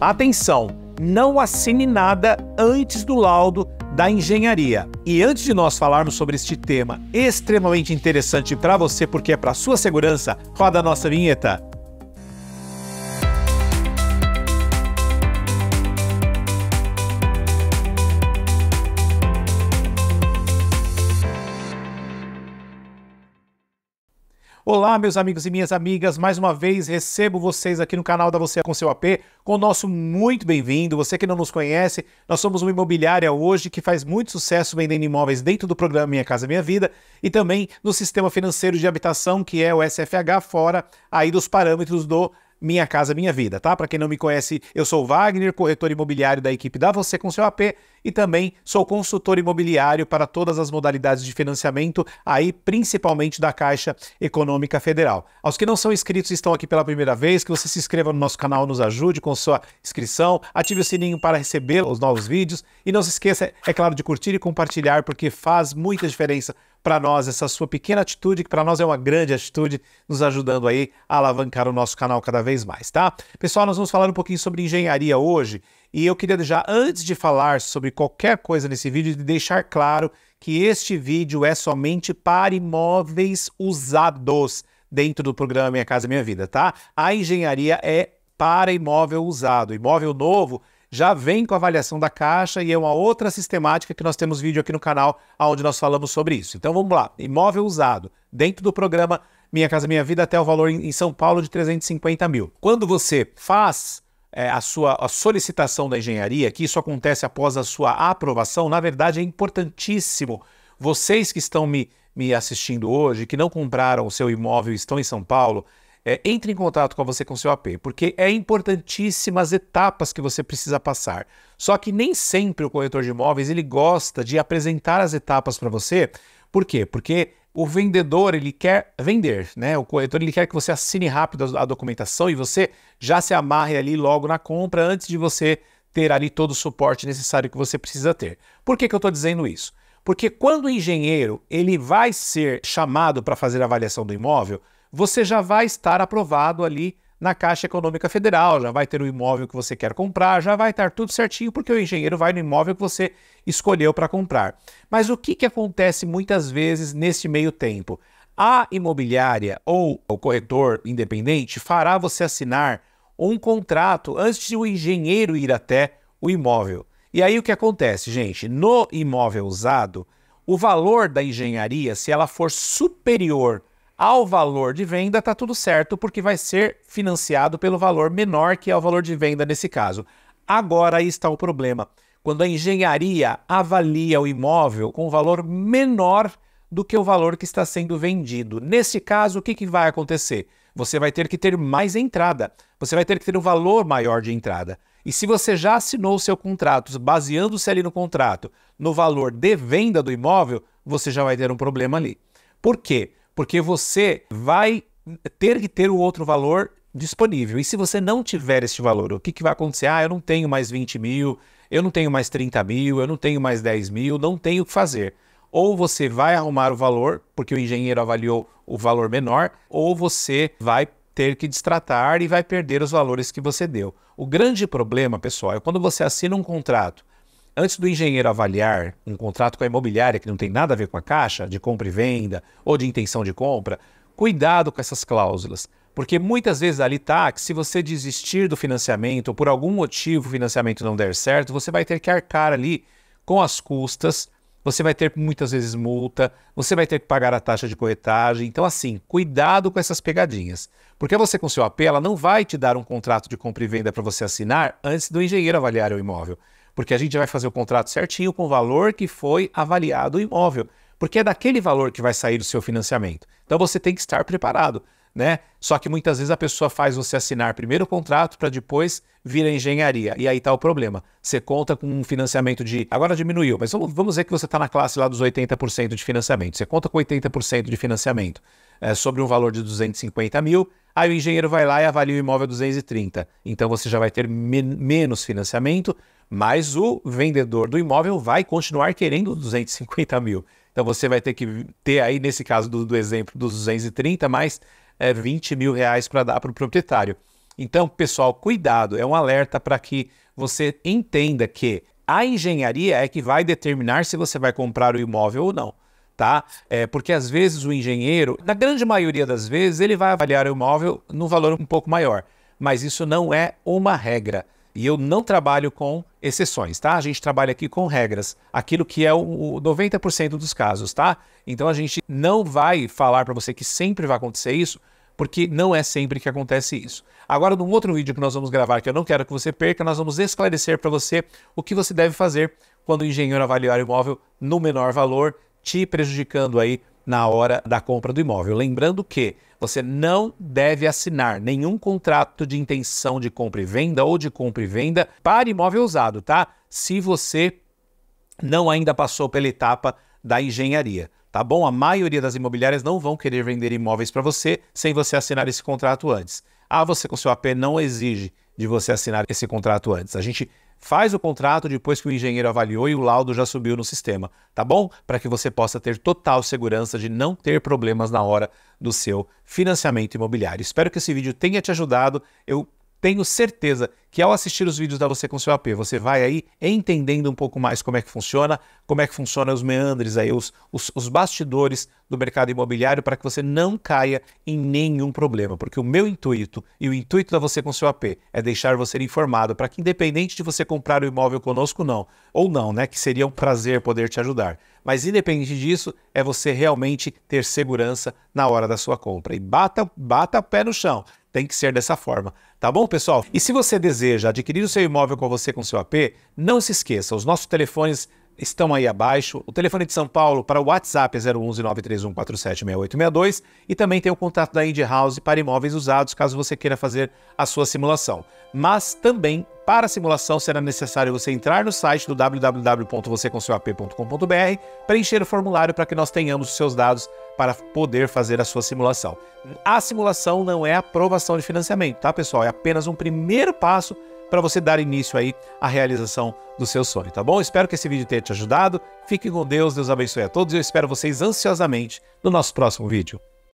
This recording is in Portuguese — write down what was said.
Atenção, não assine nada antes do laudo da engenharia. E antes de nós falarmos sobre este tema extremamente interessante para você, porque é para sua segurança, roda a nossa vinheta. Olá, meus amigos e minhas amigas, mais uma vez recebo vocês aqui no canal da Você com seu AP, com o nosso muito bem-vindo. Você que não nos conhece, nós somos uma imobiliária hoje que faz muito sucesso vendendo imóveis dentro do programa Minha Casa Minha Vida e também no sistema financeiro de habitação, que é o SFH, fora aí dos parâmetros do minha Casa Minha Vida, tá? Para quem não me conhece, eu sou o Wagner, corretor imobiliário da equipe da Você com seu AP e também sou consultor imobiliário para todas as modalidades de financiamento, aí principalmente da Caixa Econômica Federal. Aos que não são inscritos e estão aqui pela primeira vez, que você se inscreva no nosso canal, nos ajude com sua inscrição, ative o sininho para receber os novos vídeos e não se esqueça, é claro, de curtir e compartilhar porque faz muita diferença para nós, essa sua pequena atitude, que para nós é uma grande atitude, nos ajudando aí a alavancar o nosso canal cada vez mais, tá? Pessoal, nós vamos falar um pouquinho sobre engenharia hoje e eu queria já, antes de falar sobre qualquer coisa nesse vídeo, deixar claro que este vídeo é somente para imóveis usados dentro do programa Minha Casa Minha Vida, tá? A engenharia é para imóvel usado. Imóvel novo já vem com a avaliação da caixa e é uma outra sistemática que nós temos vídeo aqui no canal onde nós falamos sobre isso. Então vamos lá, imóvel usado, dentro do programa Minha Casa Minha Vida até o valor em São Paulo de 350 mil. Quando você faz é, a sua a solicitação da engenharia, que isso acontece após a sua aprovação, na verdade é importantíssimo. Vocês que estão me, me assistindo hoje, que não compraram o seu imóvel e estão em São Paulo, é, entre em contato com você com seu AP, porque é importantíssimas etapas que você precisa passar. Só que nem sempre o corretor de imóveis ele gosta de apresentar as etapas para você. Por quê? Porque o vendedor ele quer vender, né? O corretor ele quer que você assine rápido a documentação e você já se amarre ali logo na compra antes de você ter ali todo o suporte necessário que você precisa ter. Por que, que eu estou dizendo isso? Porque quando o engenheiro ele vai ser chamado para fazer a avaliação do imóvel, você já vai estar aprovado ali na Caixa Econômica Federal, já vai ter o imóvel que você quer comprar, já vai estar tudo certinho, porque o engenheiro vai no imóvel que você escolheu para comprar. Mas o que, que acontece muitas vezes nesse meio tempo? A imobiliária ou o corretor independente fará você assinar um contrato antes de o engenheiro ir até o imóvel. E aí o que acontece, gente? No imóvel usado, o valor da engenharia, se ela for superior ao valor de venda, está tudo certo, porque vai ser financiado pelo valor menor que é o valor de venda nesse caso. Agora aí está o problema. Quando a engenharia avalia o imóvel com um valor menor do que o valor que está sendo vendido. Nesse caso, o que, que vai acontecer? Você vai ter que ter mais entrada, você vai ter que ter um valor maior de entrada. E se você já assinou o seu contrato, baseando-se ali no contrato, no valor de venda do imóvel, você já vai ter um problema ali. Por quê? porque você vai ter que ter o outro valor disponível. E se você não tiver este valor, o que, que vai acontecer? Ah, eu não tenho mais 20 mil, eu não tenho mais 30 mil, eu não tenho mais 10 mil, não tenho o que fazer. Ou você vai arrumar o valor, porque o engenheiro avaliou o valor menor, ou você vai ter que destratar e vai perder os valores que você deu. O grande problema, pessoal, é quando você assina um contrato Antes do engenheiro avaliar um contrato com a imobiliária que não tem nada a ver com a caixa, de compra e venda ou de intenção de compra, cuidado com essas cláusulas. Porque muitas vezes ali tá que se você desistir do financiamento ou por algum motivo o financiamento não der certo, você vai ter que arcar ali com as custas, você vai ter muitas vezes multa, você vai ter que pagar a taxa de corretagem. Então, assim, cuidado com essas pegadinhas. Porque você com seu apelo não vai te dar um contrato de compra e venda para você assinar antes do engenheiro avaliar o imóvel porque a gente vai fazer o contrato certinho com o valor que foi avaliado o imóvel porque é daquele valor que vai sair o seu financiamento. Então você tem que estar preparado, né? Só que muitas vezes a pessoa faz você assinar primeiro o contrato para depois vir a engenharia. E aí está o problema. Você conta com um financiamento de. Agora diminuiu, mas vamos, ver dizer que você está na classe lá dos 80% de financiamento. Você conta com 80% de financiamento é, sobre um valor de 250 mil. Aí o engenheiro vai lá e avalia o imóvel 230. Então você já vai ter men menos financiamento, mas o vendedor do imóvel vai continuar querendo 250 mil. Então você vai ter que ter aí, nesse caso do, do exemplo dos 230, mais é, 20 mil reais para dar para o proprietário. Então, pessoal, cuidado, é um alerta para que você entenda que a engenharia é que vai determinar se você vai comprar o imóvel ou não. Tá? É, porque às vezes o engenheiro, na grande maioria das vezes, ele vai avaliar o imóvel no valor um pouco maior. Mas isso não é uma regra. E eu não trabalho com exceções, tá? A gente trabalha aqui com regras, aquilo que é o, 90% dos casos, tá? Então a gente não vai falar para você que sempre vai acontecer isso, porque não é sempre que acontece isso. Agora, num outro vídeo que nós vamos gravar, que eu não quero que você perca, nós vamos esclarecer para você o que você deve fazer quando o engenheiro avaliar o imóvel no menor valor, te prejudicando aí na hora da compra do imóvel. Lembrando que você não deve assinar nenhum contrato de intenção de compra e venda ou de compra e venda para imóvel usado, tá? Se você não ainda passou pela etapa da engenharia, tá bom? A maioria das imobiliárias não vão querer vender imóveis para você sem você assinar esse contrato antes. Ah, você com seu AP não exige de você assinar esse contrato antes. A gente Faz o contrato depois que o engenheiro avaliou e o laudo já subiu no sistema, tá bom? Para que você possa ter total segurança de não ter problemas na hora do seu financiamento imobiliário. Espero que esse vídeo tenha te ajudado. Eu tenho certeza que ao assistir os vídeos da Você com seu AP, você vai aí entendendo um pouco mais como é que funciona, como é que funcionam os meandres aí, os, os, os bastidores do mercado imobiliário para que você não caia em nenhum problema. Porque o meu intuito e o intuito da Você com seu AP é deixar você informado para que, independente de você comprar o imóvel conosco não, ou não, né? Que seria um prazer poder te ajudar. Mas independente disso, é você realmente ter segurança na hora da sua compra. E bata, bata o pé no chão tem que ser dessa forma, tá bom, pessoal? E se você deseja adquirir o seu imóvel com você com seu AP, não se esqueça, os nossos telefones estão aí abaixo. O telefone de São Paulo para o WhatsApp é 011 e também tem o contato da Indie House para imóveis usados, caso você queira fazer a sua simulação. Mas também para a simulação será necessário você entrar no site do www.vocêconseuap.com.br, preencher o formulário para que nós tenhamos os seus dados para poder fazer a sua simulação. A simulação não é aprovação de financiamento, tá, pessoal? É apenas um primeiro passo para você dar início aí à realização do seu sonho, tá bom? Espero que esse vídeo tenha te ajudado. Fiquem com Deus, Deus abençoe a todos e eu espero vocês ansiosamente no nosso próximo vídeo.